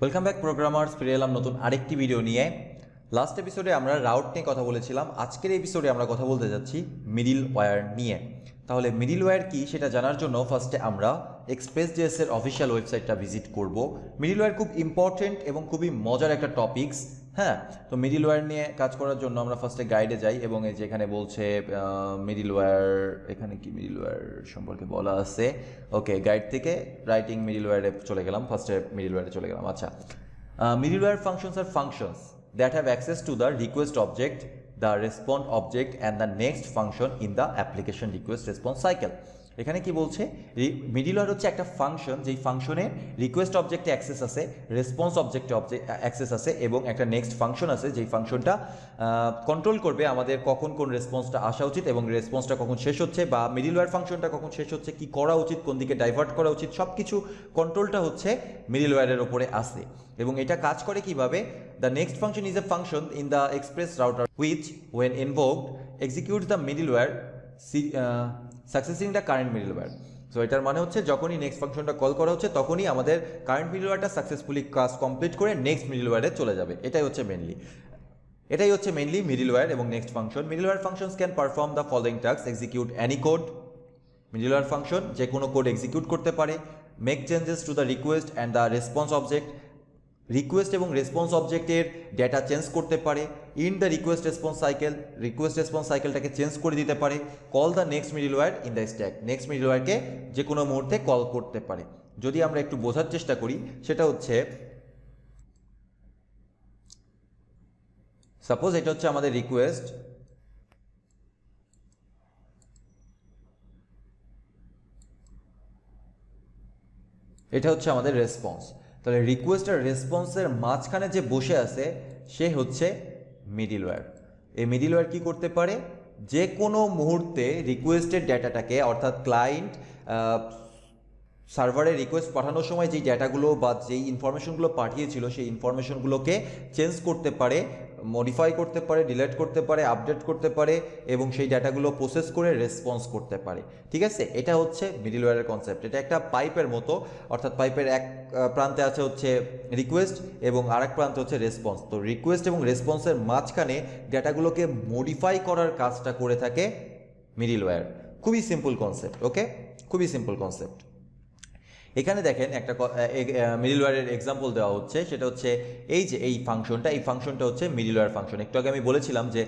welcome back programmers ফিরে এলাম নতুন আরেকটি ভিডিও নিয়ে লাস্ট এপিসোডে আমরা রাউট নিয়ে কথা বলেছিলাম আজকের এপিসোডে আমরা কথা বলতে যাচ্ছি মিডিল ওয়্যার নিয়ে তাহলে মিডিল ওয়্যার কী সেটা জানার জন্য ফার্স্টে আমরা এক্সপ্রেস জিএসের অফিসিয়াল ওয়েবসাইটটা ভিজিট করব মিডিল ওয়্যার খুব ইম্পর্টেন্ট এবং খুবই মজার একটা টপিকস হ্যাঁ তো মিডিল ওয়ার নিয়ে কাজ করার জন্য আমরা ফার্স্টে গাইডে যাই এবং এই যেখানে বলছে মিডিল ওয়ার এখানে কি মিডিল ওয়ার সম্পর্কে বলা আছে ওকে গাইড থেকে রাইটিং মিডিল ওয়ারে চলে গেলাম ফার্স্টে মিডিল ওয়ারে চলে গেলাম আচ্ছা মিডিল ওয়ার ফাংশনস আর functions that have access to the request object the respond object and the next function in the application request response cycle এখানে কি বলছে মিডিল ওয়ার হচ্ছে একটা ফাংশন যেই ফাংশনের রিকোয়েস্ট অবজেক্টে অ্যাক্সেস আছে রেসপন্স অবজেক্টে অবজেক্ট অ্যাক্সেস আছে এবং একটা নেক্সট ফাংশন আছে যেই ফাংশনটা কন্ট্রোল করবে আমাদের কখন কোন রেসপন্সটা আসা উচিত এবং রেসপন্সটা কখন শেষ হচ্ছে বা মিডিল ওয়ার ফাংশনটা কখন শেষ হচ্ছে কি করা উচিত কোন দিকে ডাইভার্ট করা উচিত সব কিছু কন্ট্রোলটা হচ্ছে মিডিল ওয়ারের ওপরে আসে এবং এটা কাজ করে কিভাবে the next function is a function in the Express router which when invoked execute the middleware succeeding the current middleware so এটার মানে হচ্ছে যখনই নেক্সট ফাংশনটা কল করা হচ্ছে তখনই আমাদের কারেন্ট মিডল ওয়্যারটা সাকসেসফুলি কাজ কমপ্লিট করে নেক্সট মিডল ওয়ারে চলে যাবে এটাই হচ্ছে মেনলি এটাই হচ্ছে মেনলি মিডল ওয়্যার এবং next function middleware functions can perform the following task execute any code middleware function যে কোনো কোড এক্সিকিউট করতে পারে make changes to the request and the response object request এবং response অবজেক্টের data change করতে পারে in the request response cycle request response সাইকেলটাকে change করে দিতে পারে call the next middleware in the stack next মিডিল ওয়ারকে যে কোনো মুহূর্তে কল করতে পারে যদি আমরা একটু বোঝার চেষ্টা করি সেটা হচ্ছে সাপোজ এটা হচ্ছে আমাদের রিকোয়েস্ট এটা হচ্ছে আমাদের রেসপন্স তাহলে রিকোয়েস্ট আর রেসপন্সের মাঝখানে যে বসে আছে সে হচ্ছে মিডিলওয়্যার এই মিডিলওয়্যার কি করতে পারে যে কোনো মুহূর্তে রিকোয়েস্টেড ডেটাটাকে অর্থাৎ ক্লায়েন্ট সার্ভারে রিকোয়েস্ট পাঠানোর সময় যেই ডেটাগুলো বা যেই ইনফরমেশনগুলো পাঠিয়েছিল সেই ইনফরমেশনগুলোকে চেঞ্জ করতে পারে মডিফাই করতে পারে ডিলেট করতে পারে আপডেট করতে পারে এবং সেই ডেটাগুলো প্রসেস করে রেসপন্স করতে পারে ঠিক আছে এটা হচ্ছে মিডিলওয়্যারের কনসেপ্ট এটা একটা পাইপের মতো অর্থাৎ পাইপের এক প্রান্তে আছে হচ্ছে রিকোয়েস্ট এবং আরেক প্রান্তে হচ্ছে রেসপন্স তো রিকোয়েস্ট এবং রেসপন্সের মাঝখানে ডেটাগুলোকে মডিফাই করার কাজটা করে থাকে মিডিলওয়্যার খুবই সিম্পল কনসেপ্ট ওকে খুবই সিম্পল কনসেপ্ট এখানে দেখেন একটা মিডিলওয়্যারের এক্সাম্পল দেওয়া হচ্ছে সেটা হচ্ছে এই যে এই ফাংশনটা এই ফাংশনটা হচ্ছে মিডিলওয়্যার ফাংশন একটু আগে আমি বলেছিলাম যে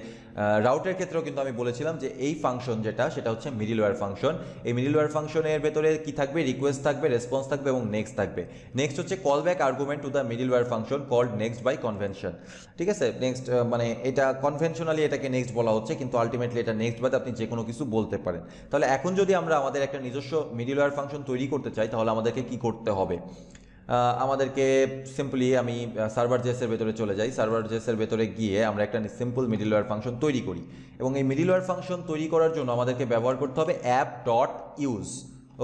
রাউটের ক্ষেত্রেও কিন্তু আমি বলেছিলাম যে এই ফাংশন যেটা সেটা হচ্ছে মিডিলওয়্যার ফাংশন এই মিডিলওয়্যার ফাংশনের ভেতরে কি থাকবে রিকোয়েস্ট থাকবে রেসপন্স থাকবে এবং নেক্সট থাকবে নেক্সট হচ্ছে callback argument to the middleware function called next by convention ঠিক আছে নেক্সট মানে এটা কনভেনশনালি এটাকে নেক্সট বলা হচ্ছে কিন্তু আলটিমেটলি এটা নেক্সট বাদে আপনি যে কোনো কিছু বলতে পারেন তাহলে এখন যদি আমরা আমাদের একটা নিজস্ব মিডিলওয়্যার ফাংশন তৈরি করতে চাই তাহলে আমাদের আমাদেরকে কি করতে হবে আমাদেরকে সিম্পলি আমি সার্ভার জেসের ভেতরে চলে যাই সার্ভার জেসের ভেতরে গিয়ে আমরা একটা সিম্পল মিডিলওয়্যার ফাংশন তৈরি করি এবং এই মিডিলওয়্যার ফাংশন তৈরি করার জন্য আমাদেরকে ব্যবহার করতে হবে app dot use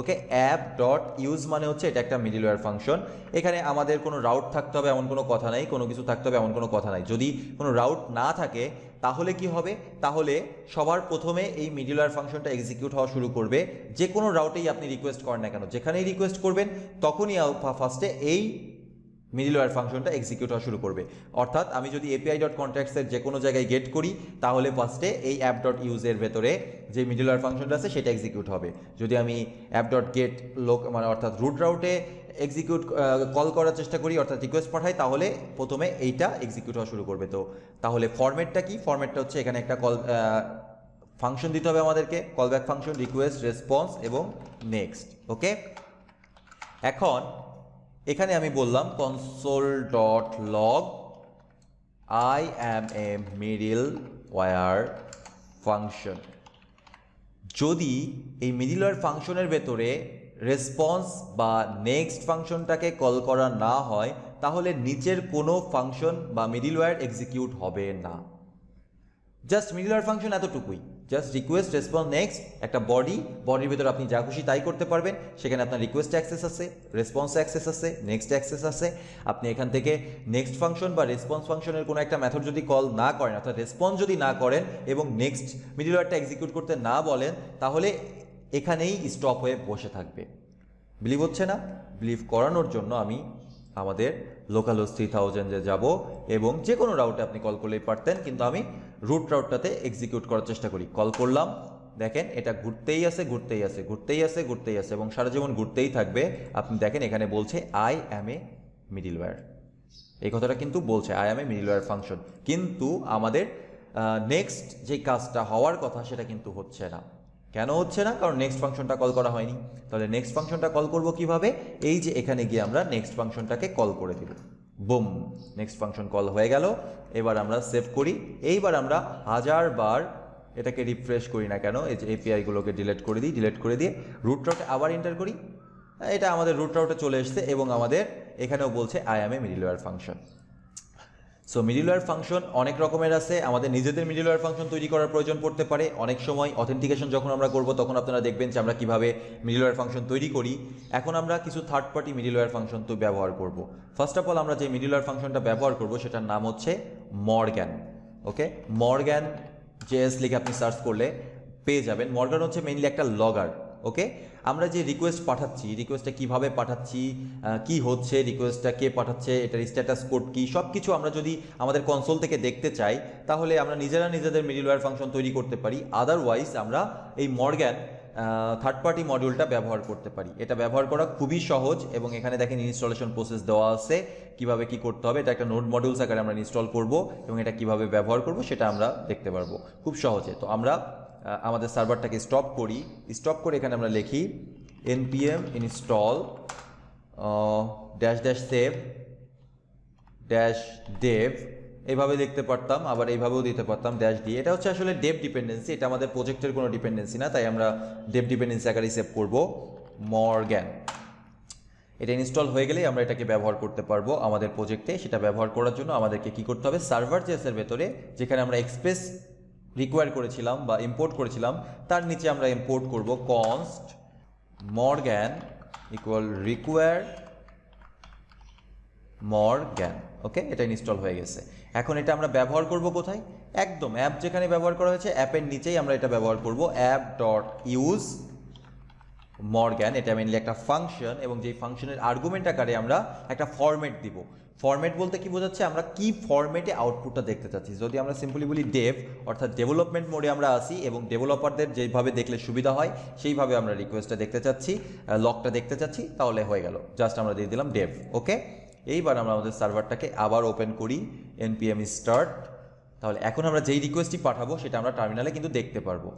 okay app dot use মানে হচ্ছে এটা একটা মিডিলওয়্যার ফাংশন এখানে আমাদের কোনো রাউট থাকতে হবে এমন কোনো কথা নাই কোনো কিছু থাকতে হবে এমন কোনো কথা নাই যদি কোনো রাউট না থাকে তাহলে কি হবে তাহলে সবার প্রথমে এই মিডিলওয়্যার ফাংশনটা এক্সিকিউট হওয়া শুরু করবে যে কোনো রাউটেই আপনি রিকোয়েস্ট করেন না কেন যেখানেই রিকোয়েস্ট করবেন তখনই ফার্স্টে এই মিডিলওয়্যার ফাংশনটা এক্সিকিউট হওয়া শুরু করবে অর্থাৎ আমি যদি এপিআই ডট কন্ট্যাক্টসের যে কোনো জায়গায় গেট করি তাহলে ফার্স্টে এই অ্যাপ ডট ইউজের ভেতরে যে মিডিলওয়্যার ফাংশনটা আছে সেটা এক্সিকিউট হবে যদি আমি অ্যাপ ডট গেট লোক মানে অর্থাৎ রুট রাউটে এক্সিকিউট কল করার চেষ্টা করি অর্থাৎ রিকোয়েস্ট পাঠাই তাহলে প্রথমে এইটা এক্সিকিউট হওয়া শুরু করবে তো তাহলে ফর্মেটটা কি ফর্মেটটা হচ্ছে এখানে একটা কল ফাংশন দিতে হবে আমাদেরকে কলব্যাক ফাংশন রিকোয়েস্ট রেসপন্স এবং নেক্সট ওকে এখন এখানে আমি বললাম console dot log I am a middleware function যদি এই মিডিল ওয়ার ফাংশনের ভেতরে রেসপন্স বা নেক্সট ফাংশনটাকে কল করা না হয় তাহলে নিচের কোনো ফাংশন বা মিডিল ওয়ার এক্সিকিউট হবে না জাস্ট মিডিলার ফাংশন এতটুকুই জাস্ট রিকোয়েস্ট রেসপন্স নেক্সট একটা বডি বডির ভিতরে আপনি যা খুশি তাই করতে পারবেন সেখানে আপনার রিকোয়েস্ট অ্যাক্সেস আছে রেসপন্স অ্যাক্সেস আছে নেক্সট অ্যাক্সেস আছে আপনি এখান থেকে নেক্সট ফাংশন বা রেসপন্স ফাংশনের কোনো একটা মেথড যদি কল না করেন অর্থাৎ রেসপন্স যদি না করেন এবং নেক্সট মিডিলারটা এক্সিকিউট করতে না বলেন তাহলে এখানেই স্টপ হয়ে বসে থাকবে বিলিভ হচ্ছে না বিলিভ করানোর জন্য আমি আমাদের লোকাল হোস্ট থ্রি থাউজেন্ডে যাব এবং যে কোনো রাউটে আপনি কল করলেই পারতেন কিন্তু আমি রুট রাউটটাতে এক্সিকিউট করার চেষ্টা করি কল করলাম দেখেন এটা ঘুরতেই আছে ঘুরতেই আছে ঘুরতেই আছে ঘুরতেই আছে এবং সারা জীবন ঘুরতেই থাকবে আপনি দেখেন এখানে বলছে I am a middleware এই কথাটা কিন্তু বলছে I am a middleware function কিন্তু আমাদের নেক্সট যে কাজটা হওয়ার কথা সেটা কিন্তু হচ্ছে না কেন হচ্ছে না কারণ নেক্সট ফাংশনটা কল করা হয়নি তাহলে নেক্সট ফাংশনটা কল করব কিভাবে এই যে এখানে গিয়ে আমরা নেক্সট ফাংশনটাকে কল করে দিব বুম নেক্সট ফাংশন কল হয়ে গেল এবার আমরা সেভ করি এইবার আমরা হাজারবার এটাকে রিফ্রেশ করি না কেন এই যে এপিআইগুলোকে ডিলেট করে দিই ডিলেট করে দিয়ে রুট রাউটে আবার এন্টার করি এটা আমাদের রুট রাউটে চলে এসছে এবং আমাদের এখানেও বলছে I am a ware function so middleware function অনেক রকমের আছে আমাদের নিজেদের মিডিল ওয়ার ফাংশন তৈরি করার প্রয়োজন পড়তে পারে অনেক সময় অথেন্টিকেশন যখন আমরা করব তখন আপনারা দেখবেন যে আমরা কীভাবে মিডিল ওয়ার ফাংশন তৈরি করি এখন আমরা কিছু third party middleware function তো ব্যবহার করব ফার্স্ট অফ অল আমরা যে মিডিল ওয়ার ফাংশনটা ব্যবহার করব সেটার নাম হচ্ছে মর্গ্যান ওকে মর্গ্যান জেএস লিখে আপনি সার্চ করলে পেয়ে যাবেন মর্গ্যান হচ্ছে মেইনলি একটা লগার ওকে আমরা যে রিকোয়েস্ট পাঠাচ্ছি রিকোয়েস্টটা কিভাবে পাঠাচ্ছি কি হচ্ছে রিকোয়েস্টটা কে পাঠাচ্ছে এটার স্ট্যাটাস কোড কী সব কিছু আমরা যদি আমাদের কনসোল থেকে দেখতে চাই তাহলে আমরা নিজেরা নিজেদের মিডিল ওয়ার ফাংশন তৈরি করতে পারি আদারওয়াইজ আমরা এই মর্গ্যান থার্ড পার্টি মডিউলটা ব্যবহার করতে পারি এটা ব্যবহার করা খুবই সহজ এবং এখানে দেখেন ইনস্টলেশন প্রসেস দেওয়া আছে কিভাবে কি করতে হবে এটা একটা নোট মডিউলস আকারে আমরা ইনস্টল করব এবং এটা কিভাবে ব্যবহার করব সেটা আমরা দেখতে পারবো খুব সহজে তো আমরা আমাদের সার্ভারটাকে স্টপ করি স্টপ করে এখানে আমরা লিখি npm install dash dash save dash dev এইভাবে দেখতে পারতাম আবার এইভাবেও দিতে পারতাম ড্যাশ দিয়ে এটা হচ্ছে আসলে ডেভ ডিপেন্ডেন্সি এটা আমাদের প্রজেক্টের কোনো ডিপেন্ডেন্সি না তাই আমরা ডেভ ডিপেন্ডেন্সি আকারে সেভ করব মর্গ্যান এটা ইনস্টল হয়ে গেলেই আমরা এটাকে ব্যবহার করতে পারবো আমাদের প্রজেক্টে সেটা ব্যবহার করার জন্য আমাদেরকে কি করতে হবে সার্ভার জেসের ভেতরে যেখানে আমরা এক্সপ্রেস রিকোয়ার করেছিলাম বা ইম্পোর্ট করেছিলাম তার নিচে আমরা ইম্পোর্ট করব const Morgan equal require Morgan okay এটা ইনস্টল হয়ে গেছে এখন এটা আমরা ব্যবহার করব কোথায় একদম অ্যাপ যেখানে ব্যবহার করা হয়েছে অ্যাপের নিচেই আমরা এটা ব্যবহার করব অ্যাপ ডট ইউজ মর্গ্যান এটা মেনলি একটা ফাংশন এবং যেই ফাংশনের আর্গুমেন্ট আকারে আমরা একটা ফর্মেট দিব ফরম্যাট বলতে কি বোঝাচ্ছে আমরা কি ফর্মেটে আউটপুটটা দেখতে চাচ্ছি যদি আমরা সিম্পলি বলি ডেভ অর্থাৎ ডেভেলপমেন্ট মোডে আমরা আসি এবং ডেভেলপারদের যেভাবে দেখলে সুবিধা হয় সেইভাবে আমরা রিকোয়েস্টটা দেখতে চাচ্ছি লকটা দেখতে চাচ্ছি তাহলে হয়ে গেল জাস্ট আমরা দিয়ে দিলাম ডেভ ওকে এইবার আমরা আমাদের সার্ভারটাকে আবার ওপেন করি এনপিএম স্টার্ট তাহলে এখন আমরা যেই রিকোয়েস্টটি পাঠাবো সেটা আমরা টার্মিনালে কিন্তু দেখতে পারবো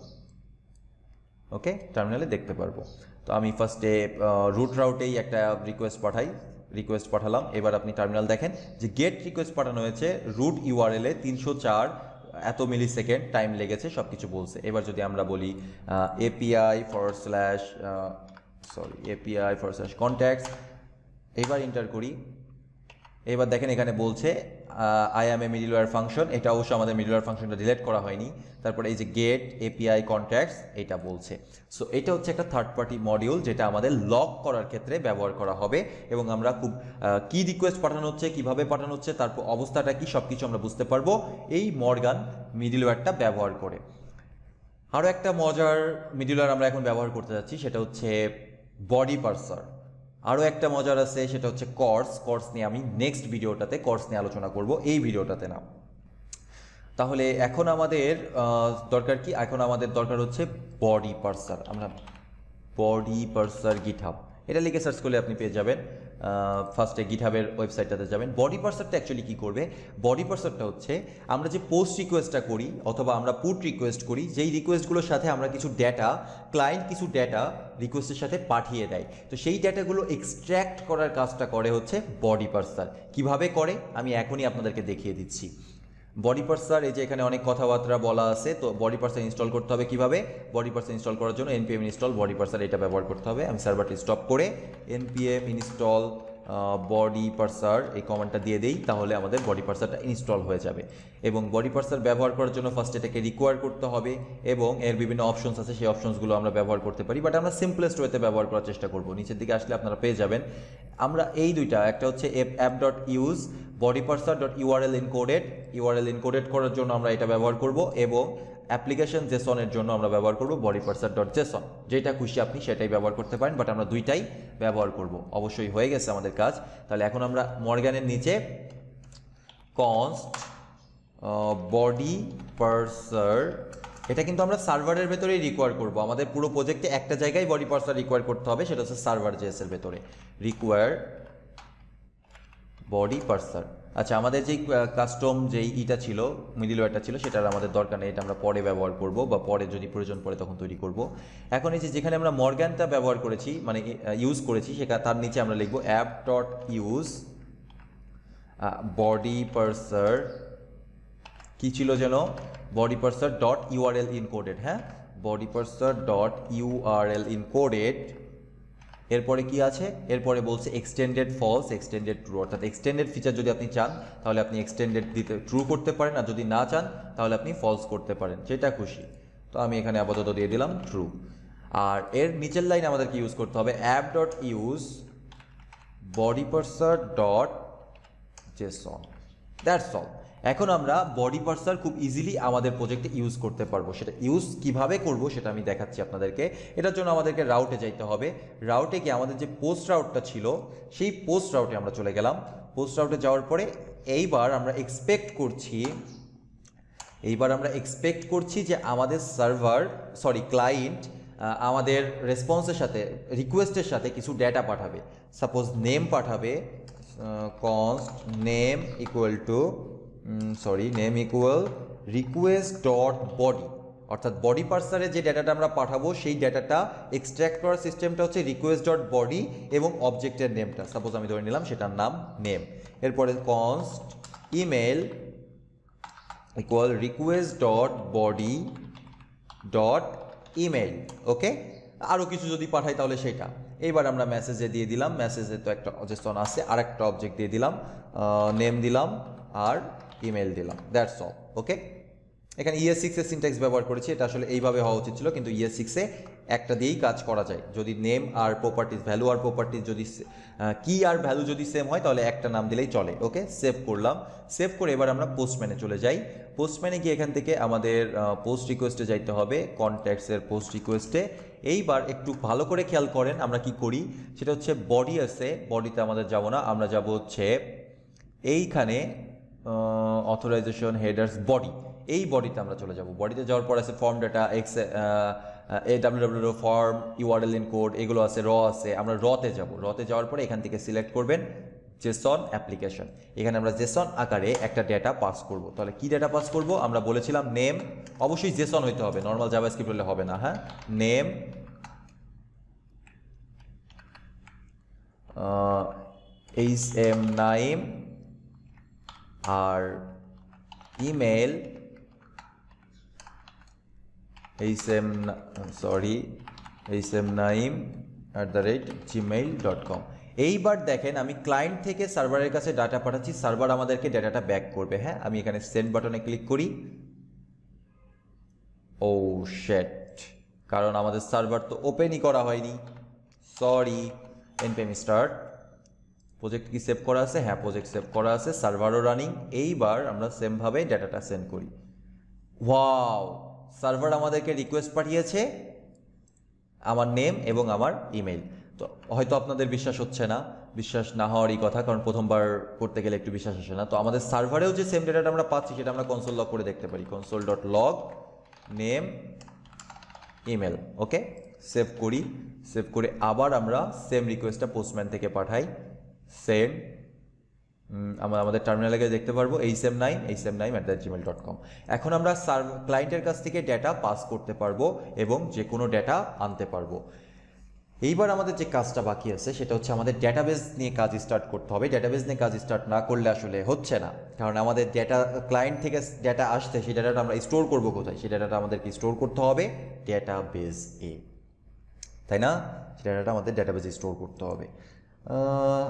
ওকে টার্মিনালে দেখতে পারবো তো আমি ফার্স্টে রুট রাউটেই একটা রিকোয়েস্ট পাঠাই রিকোয়েস্ট পাঠালাম এবার আপনি টার্মিনাল দেখেন যে গেট রিকোয়েস্ট পাঠানো হয়েছে রুট ইউআরএলে তিনশো চার এত মিলি সেকেন্ড টাইম লেগেছে সব কিছু বলছে এবার যদি আমরা বলি API for slash sorry API for slash contacts এবার ইন্টার করি এবার দেখেন এখানে বলছে I am a middleware function এটা অবশ্য আমাদের মিডিলওয়ার ফাংশনটা ডিলেট করা হয়নি তারপরে এই যে গেট এপিআই কন্ট্যাক্টস এটা বলছে সো এটা হচ্ছে একটা থার্ড পার্টি মডিউল যেটা আমাদের লক করার ক্ষেত্রে ব্যবহার করা হবে এবং আমরা খুব কি রিকোয়েস্ট পাঠানো হচ্ছে কিভাবে পাঠানো হচ্ছে তারপর অবস্থাটা কি সব কিছু আমরা বুঝতে পারবো এই মর্গান মিডিলওয়ারটা ব্যবহার করে আরও একটা মজার মিডিলওয়ার আমরা এখন ব্যবহার করতে যাচ্ছি সেটা হচ্ছে বডি পার্সার আরও একটা মজার আছে সেটা হচ্ছে কর্স কর্স নিয়ে আমি নেক্সট ভিডিওটাতে কর্স নিয়ে আলোচনা করব এই ভিডিওটাতে না তাহলে এখন আমাদের দরকার কি এখন আমাদের দরকার হচ্ছে বডি পার্সার আমরা বডি পার্সার গিঠাপ এটা লিখে সার্চ করলে আপনি পেয়ে যাবেন ফার্স্টে গিটহাবের ওয়েবসাইটটাতে যাবেন বডি পার্সারটা অ্যাকচুয়ালি কী করবে বডি পার্সারটা হচ্ছে আমরা যে পোস্ট রিকোয়েস্টটা করি অথবা আমরা পুট রিকোয়েস্ট করি যেই রিকোয়েস্টগুলোর সাথে আমরা কিছু ডেটা ক্লায়েন্ট কিছু ডেটা রিকোয়েস্টের সাথে পাঠিয়ে দেয় তো সেই ডেটাগুলো এক্সট্র্যাক্ট করার কাজটা করে হচ্ছে বডি পার্সার কিভাবে করে আমি এখনই আপনাদেরকে দেখিয়ে দিচ্ছি বডি পার্সার এই যে এখানে অনেক কথাবার্তা বলা আছে তো বডি পার্সার ইনস্টল করতে হবে কিভাবে বডি পার্সার ইনস্টল করার জন্য এনপিএম ইনস্টল বডি পার্সার এটা ব্যবহার করতে হবে আমি সার্ভারটি স্টপ করে এনপিএম ইনস্টল বডি পার্সার এই কমান্ডটা দিয়ে দেই তাহলে আমাদের বডি পার্সারটা ইনস্টল হয়ে যাবে এবং বডি পার্সার ব্যবহার করার জন্য ফার্স্ট এটাকে রিকোয়ার করতে হবে এবং এর বিভিন্ন অপশনস আছে সেই অপশনসগুলো আমরা ব্যবহার করতে পারি বাট আমরা সিম্পলেস্ট ওয়েতে ব্যবহার করার চেষ্টা করব নিচের দিকে আসলে আপনারা পেয়ে যাবেন আমরা এই দুইটা একটা হচ্ছে app app dot use body parser dot URL encoded URL encoded করার জন্য আমরা এটা ব্যবহার করব এবং অ্যাপ্লিকেশন জেসনের জন্য আমরা ব্যবহার করব বডি পার্সার ডট জেসন যেটা খুশি আপনি সেটাই ব্যবহার করতে পারেন বাট আমরা দুইটাই ব্যবহার করব অবশ্যই হয়ে গেছে আমাদের কাজ তাহলে এখন আমরা মর্গ্যানের নিচে কনস্ট বডি পার্সার এটা কিন্তু আমরা সার্ভারের ভেতরেই রিকোয়ার করব আমাদের পুরো প্রজেক্টে একটা জায়গায় বডি পার্সার রিকোয়ার করতে হবে সেটা হচ্ছে সার্ভার জেসের ভেতরে রিকোয়ার বডি পার্সার আচ্ছা আমাদের যেই কাস্টম যেই ইটা ছিল মিডিল ওয়ারটা ছিল সেটার আমাদের দরকার নেই এটা আমরা পরে ব্যবহার করব বা পরে যদি প্রয়োজন পড়ে তখন তৈরি করব এখন এই যে যেখানে আমরা মর্গ্যানটা ব্যবহার করেছি মানে ইউজ করেছি সেটা তার নিচে আমরা লিখব app dot use body parser কী ছিল যেন body parser dot URL encoded হ্যাঁ body parser dot URL encoded এরপরে কি আছে এরপরে বলছে এক্সটেন্ডেড ফলস এক্সটেন্ডেড ট্রু অর্থাৎ এক্সটেন্ডেড ফিচার যদি আপনি চান তাহলে আপনি এক্সটেন্ডেড দিতে ট্রু করতে পারেন আর যদি না চান তাহলে আপনি ফলস করতে পারেন যেটা খুশি তো আমি এখানে আপাতত দিয়ে দিলাম ট্রু আর এর নিচের লাইন আমাদেরকে ইউজ করতে হবে app dot use body parser dot JSON that's all এখন আমরা বডি পার্সার খুব ইজিলি আমাদের প্রজেক্টে ইউজ করতে পারবো সেটা ইউজ কিভাবে করব সেটা আমি দেখাচ্ছি আপনাদেরকে এটার জন্য আমাদেরকে রাউটে যাইতে হবে রাউটে গিয়ে আমাদের যে পোস্ট রাউটটা ছিল সেই পোস্ট রাউটে আমরা চলে গেলাম পোস্ট রাউটে যাওয়ার পরে এইবার আমরা এক্সপেক্ট করছি এইবার আমরা এক্সপেক্ট করছি যে আমাদের সার্ভার সরি ক্লায়েন্ট আমাদের রেসপন্সের সাথে রিকোয়েস্টের সাথে কিছু ডেটা পাঠাবে সাপোজ নেম পাঠাবে const name equal to sorry name equal request dot body অর্থাৎ বডি পার্সারে যে ডেটাটা আমরা পাঠাবো সেই ডেটাটা এক্সট্র্যাক্ট করার সিস্টেমটা হচ্ছে রিকোয়েস্ট ডট বডি এবং অবজেক্টের নেমটা সাপোজ আমি ধরে নিলাম সেটার নাম নেম এরপরে const email equal request dot body dot email okay আরও কিছু যদি পাঠাই তাহলে সেটা এইবার আমরা মেসেজে দিয়ে দিলাম মেসেজে তো একটা অজেস্টন আছে আর একটা অবজেক্ট দিয়ে দিলাম নেম দিলাম আর ইমেল দিলাম দ্যাটস অল ওকে এখানে ইয়ে সিক্সে সিনটেক্স ব্যবহার করেছি এটা আসলে এইভাবে হওয়া উচিত ছিল কিন্তু ইয়ে সিক্সে একটা দিয়েই কাজ করা যায় যদি নেম আর প্রপার্টিস ভ্যালু আর প্রপার্টিস যদি কি আর ভ্যালু যদি সেম হয় তাহলে একটা নাম দিলেই চলে ওকে সেভ করলাম সেভ করে এবার আমরা পোস্টম্যানে চলে যাই পোস্টম্যানে গিয়ে এখান থেকে আমাদের পোস্ট রিকোয়েস্টে যাইতে হবে কন্ট্যাক্টসের পোস্ট রিকোয়েস্টে এইবার একটু ভালো করে খেয়াল করেন আমরা কি করি সেটা হচ্ছে বডি আছে বডিতে আমাদের যাব না আমরা যাব হচ্ছে এইখানে অথরাইজেশন হেডার্স বডি এই বডিতে আমরা চলে যাব বডিতে যাওয়ার পর আছে form data X A W W form URL in code এগুলো আছে র আছে আমরা রতে যাব রতে যাওয়ার পরে এখান থেকে সিলেক্ট করবেন জেসন অ্যাপ্লিকেশন এখানে আমরা জেসন আকারে একটা ডেটা পাস করব তাহলে কি ডেটা পাস করব আমরা বলেছিলাম নেম অবশ্যই জেসন হইতে হবে নর্মাল জাভা স্ক্রিপ্ট হলে হবে না হ্যাঁ নেম এইচ এম নাইম আর email H M sorry H M Naim at the rate Gmail dot com এইবার দেখেন আমি ক্লায়েন্ট থেকে সার্ভারের কাছে ডাটা পাঠাচ্ছি সার্ভার আমাদেরকে ডাটাটা ব্যাক করবে হ্যাঁ আমি এখানে সেন্ড বাটনে ক্লিক করি ও শেট কারণ আমাদের সার্ভার তো ওপেনই করা হয়নি সরি এনপিএম স্টার্ট প্রজেক্ট কি সেভ করা আছে হ্যাঁ প্রজেক্ট সেভ করা আছে সার্ভারও রানিং এইবার আমরা সেমভাবে ডেটাটা সেন্ড করি ওয়াও সার্ভার আমাদেরকে রিকোয়েস্ট পাঠিয়েছে আমার নেম এবং আমার ইমেল তো হয়তো আপনাদের বিশ্বাস হচ্ছে না বিশ্বাস না হওয়ারই কথা কারণ প্রথমবার করতে গেলে একটু বিশ্বাস আসে না তো আমাদের সার্ভারেও যে সেম ডেটাটা আমরা পাচ্ছি সেটা আমরা কনসোল লগ করে দেখতে পারি console dot log name email okay save করি সেভ করে আবার আমরা সেম রিকোয়েস্টটা পোস্টম্যান থেকে পাঠাই সেম আমরা আমাদের টার্মিনালে গিয়ে দেখতে পারবো H M nine H M nine at the Gmail dot com এখন আমরা সার্ভ ক্লায়েন্টের কাছ থেকে ডেটা পাস করতে পারবো এবং যে কোনো ডেটা আনতে পারবো এইবার আমাদের যে কাজটা বাকি আছে সেটা হচ্ছে আমাদের ডেটাবেস নিয়ে কাজ স্টার্ট করতে হবে ডেটাবেস নিয়ে কাজ স্টার্ট না করলে আসলে হচ্ছে না কারণ আমাদের ডেটা ক্লায়েন্ট থেকে ডেটা আসতে সেই ডেটাটা আমরা স্টোর করবো কোথায় সেই ডেটাটা আমাদেরকে স্টোর করতে হবে ডেটাবেস এ তাই না সেই ডেটাটা আমাদের ডেটাবেসে স্টোর করতে হবে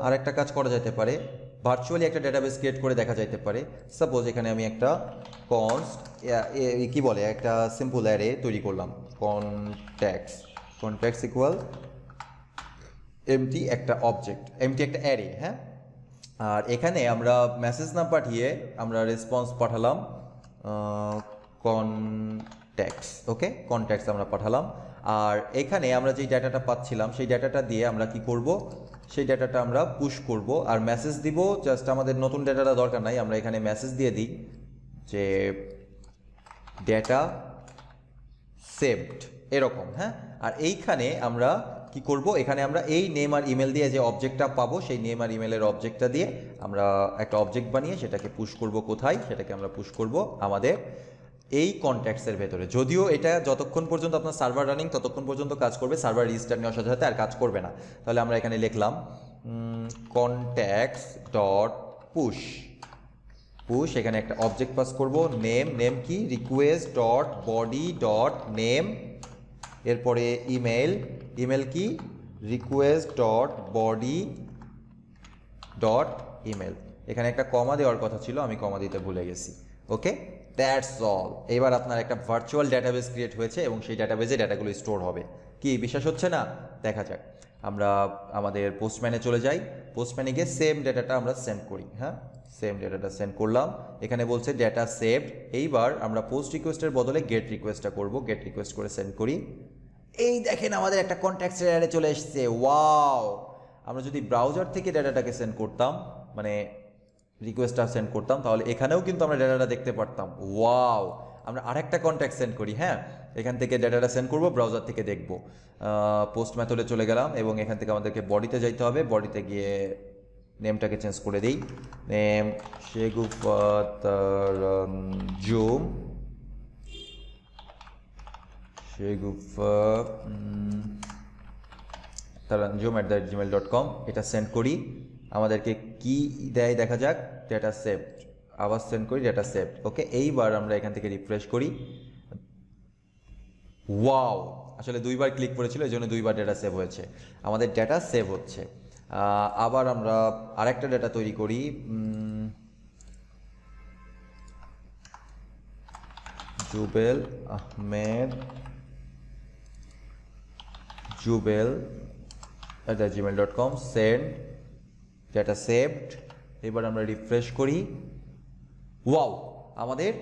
আর একটা কাজ করা যেতে পারে ভার্চুয়ালি একটা ডেটাবেস ক্রিয়েট করে দেখা যাইতে পারে সাপোজ এখানে আমি একটা কনস্ট কি বলে একটা সিম্পল অ্যারে তৈরি করলাম কনট্যাক্স কনট্যাক্স ইকুয়াল এমটি একটা অবজেক্ট এমটি একটা অ্যারে হ্যাঁ আর এখানে আমরা মেসেজ না পাঠিয়ে আমরা রেসপন্স পাঠালাম কনট্যাক্স ওকে কনট্যাক্স আমরা পাঠালাম আর এখানে আমরা যে ডাটাটা পাচ্ছিলাম সেই ডাটাটা দিয়ে আমরা কি করব সেই ডেটাটা আমরা পুশ করব আর মেসেজ দিব জাস্ট আমাদের নতুন ডেটাটা দরকার নাই আমরা এখানে মেসেজ দিয়ে দিই যে ডেটা সেভড এরকম হ্যাঁ আর এইখানে আমরা কি করব এখানে আমরা এই নেম আর ইমেল দিয়ে যে অবজেক্টটা পাবো সেই নেম আর ইমেলের অবজেক্টটা দিয়ে আমরা একটা অবজেক্ট বানিয়ে সেটাকে পুশ করব কোথায় সেটাকে আমরা পুশ করব আমাদের এই কন্ট্যাক্টসের ভেতরে যদিও এটা যতক্ষণ পর্যন্ত আপনার সার্ভার রানিং ততক্ষণ পর্যন্ত কাজ করবে সার্ভার রিস্টার্ট নিয়ে সাথে আর কাজ করবে না তাহলে আমরা এখানে লিখলাম কন্ট্যাক্টস ডট পুশ পুশ এখানে একটা অবজেক্ট পাস করব নেম নেম কি request dot body dot name এরপরে ইমেল ইমেল কি request dot body dot email এখানে একটা কমা দেওয়ার কথা ছিল আমি কমা দিতে ভুলে গেছি ওকে দ্যাটস অল এবার আপনার একটা ভার্চুয়াল ডাটাবেস ক্রিয়েট হয়েছে এবং সেই ডেটাবেসে ডেটাগুলো স্টোর হবে কি বিশ্বাস হচ্ছে না দেখা যাক আমরা আমাদের পোস্টম্যানে চলে যাই পোস্টম্যানে গিয়ে সেম ডেটাটা আমরা সেন্ড করি হ্যাঁ সেম ডেটাটা সেন্ড করলাম এখানে বলছে ডেটা সেভড এইবার আমরা পোস্ট রিকোয়েস্টের বদলে গেট রিকোয়েস্টটা করব গেট রিকোয়েস্ট করে সেন্ড করি এই দেখেন আমাদের একটা কন্ট্যাক্টের অ্যাডে চলে এসছে ওয়াও আমরা যদি ব্রাউজার থেকে ডেটাটাকে সেন্ড করতাম মানে রিকোয়েস্টটা সেন্ড করতাম তাহলে এখানেও কিন্তু আমরা ডেটাটা দেখতে পারতাম ওয়াও আমরা আরেকটা কন্ট্যাক্ট সেন্ড করি হ্যাঁ এখান থেকে ডেটাটা সেন্ড করব ব্রাউজার থেকে দেখব পোস্ট ম্যাথলে চলে গেলাম এবং এখান থেকে আমাদেরকে বডিতে যাইতে হবে বডিতে গিয়ে নেমটাকে চেঞ্জ করে দিই name Jhum Shegufa Jhum at the Gmail dot com এটা সেন্ড করি আমাদেরকে কি দেয় দেখা যাক ডেটা সেভ আবার সেন্ড করি ডেটা সেভ ওকে এইবার আমরা এখান থেকে রিফ্রেশ করি ওয়াও আসলে দুইবার ক্লিক করেছিল এই জন্য দুইবার ডেটা সেভ হয়েছে আমাদের ডেটা সেভ হচ্ছে আবার আমরা আরেকটা ডেটা তৈরি করি Jubel Ahmed Jubel at the Gmail dot com send data saved এবার আমরা রিফ্রেশ করি ওয়াও আমাদের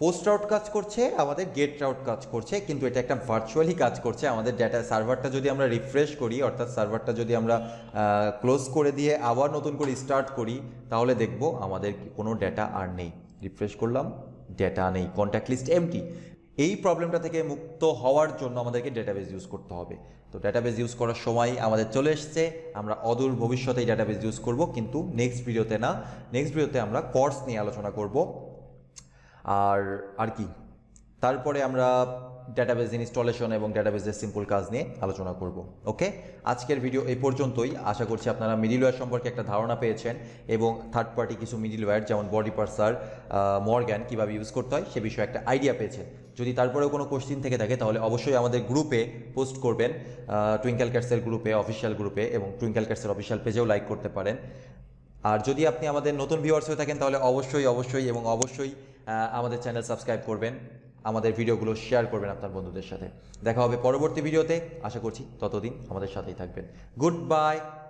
পোস্ট রাউট কাজ করছে আমাদের গেট রাউট কাজ করছে কিন্তু এটা একটা ভার্চুয়ালি কাজ করছে আমাদের ডেটা সার্ভারটা যদি আমরা রিফ্রেশ করি অর্থাৎ সার্ভারটা যদি আমরা ক্লোজ করে দিয়ে আবার নতুন করে স্টার্ট করি তাহলে দেখব আমাদের কোনো ডেটা আর নেই রিফ্রেশ করলাম ডেটা নেই কন্ট্যাক্ট লিস্ট এমটি এই প্রবলেমটা থেকে মুক্ত হওয়ার জন্য আমাদেরকে ডেটাবেস ইউজ করতে হবে তো ডেটাবেজ ইউজ করার সময় আমাদের চলে এসছে আমরা অদূর ভবিষ্যতে এই ইউজ করব কিন্তু নেক্সট ভিডিওতে না নেক্সট ভিডিওতে আমরা কর্স নিয়ে আলোচনা করব আর আর কি তারপরে আমরা ডেটাবেজ ইনস্টলেশন এবং ডেটাবেজের সিম্পল কাজ নিয়ে আলোচনা করব ওকে আজকের ভিডিও এই পর্যন্তই আশা করছি আপনারা মিডিলওয়্যার সম্পর্কে একটা ধারণা পেয়েছেন এবং থার্ড পার্টি কিছু মিডিলওয়্যার যেমন বডি পার্সার মর্গ্যান কীভাবে ইউজ করতে হয় সে বিষয়ে একটা আইডিয়া পেয়েছেন যদি তারপরেও কোনো কোশ্চিন থেকে থাকে তাহলে অবশ্যই আমাদের গ্রুপে পোস্ট করবেন টুইঙ্কেল ক্যাটসের গ্রুপে অফিসিয়াল গ্রুপে এবং টুইঙ্কেল ক্যাটসের অফিসিয়াল পেজেও লাইক করতে পারেন আর যদি আপনি আমাদের নতুন ভিউয়ার্স হয়ে থাকেন তাহলে অবশ্যই অবশ্যই এবং অবশ্যই আমাদের চ্যানেল সাবস্ক্রাইব করবেন আমাদের ভিডিওগুলো শেয়ার করবেন আপনার বন্ধুদের সাথে দেখা হবে পরবর্তী ভিডিওতে আশা করছি ততদিন আমাদের সাথেই থাকবেন গুড বাই